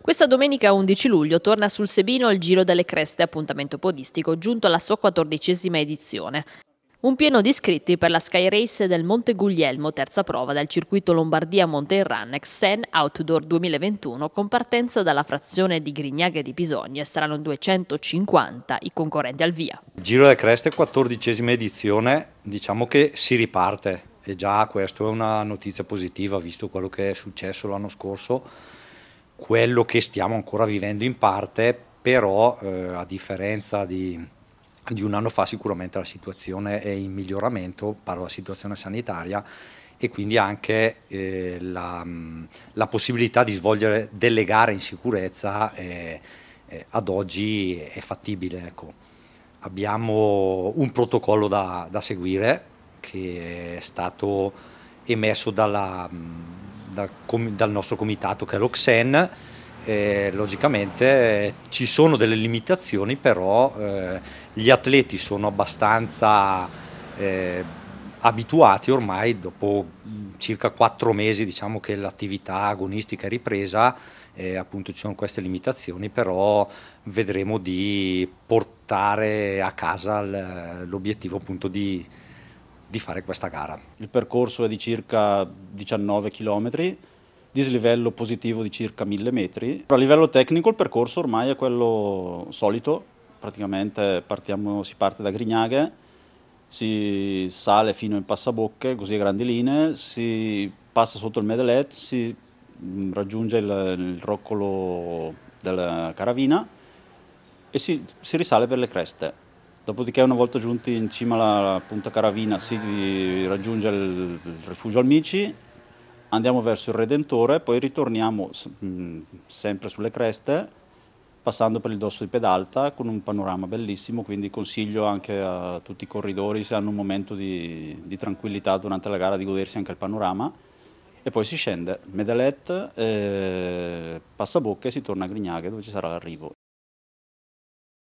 Questa domenica 11 luglio torna sul Sebino il Giro delle Creste, appuntamento podistico giunto alla sua quattordicesima edizione. Un pieno di iscritti per la Sky Race del Monte Guglielmo, terza prova del circuito Lombardia Mountain Run Xen Outdoor 2021 con partenza dalla frazione di Grignaghe di Bisogna. Saranno 250 i concorrenti al via. Giro delle Creste, quattordicesima edizione, diciamo che si riparte e già questa è una notizia positiva visto quello che è successo l'anno scorso quello che stiamo ancora vivendo in parte, però eh, a differenza di, di, un anno fa sicuramente la situazione è in miglioramento, parlo della situazione sanitaria e quindi anche eh, la, la, possibilità di svolgere delle gare in sicurezza eh, eh, ad oggi è fattibile. Ecco. Abbiamo un protocollo da, da seguire che è stato emesso dalla, dal, dal, nostro comitato che è l'Oxen, eh, logicamente eh, ci sono delle limitazioni, però eh, gli atleti sono abbastanza eh, abituati ormai dopo mm, circa quattro mesi diciamo che l'attività agonistica è ripresa eh, appunto ci sono queste limitazioni però vedremo di portare a casa l'obiettivo appunto di di fare questa gara. Il percorso è di circa 19 km, dislivello positivo di circa 1000 metri. A livello tecnico il percorso ormai è quello solito, praticamente partiamo, si parte da Grignaghe, si sale fino in Passabocche, così a grandi linee, si passa sotto il Medelet, si mm, raggiunge il, il roccolo della Caravina e si, si risale per le creste. Dopodiché una volta giunti in cima alla Punta Caravina si raggiunge il, rifugio Almici, andiamo verso il Redentore, poi ritorniamo sempre sulle creste, passando per il dosso di Pedalta con un panorama bellissimo, quindi consiglio anche a tutti i corridori se hanno un momento di, di tranquillità durante la gara di godersi anche il panorama. E poi si scende, Medalet, eh, Passabocca e si torna a Grignaghe dove ci sarà l'arrivo.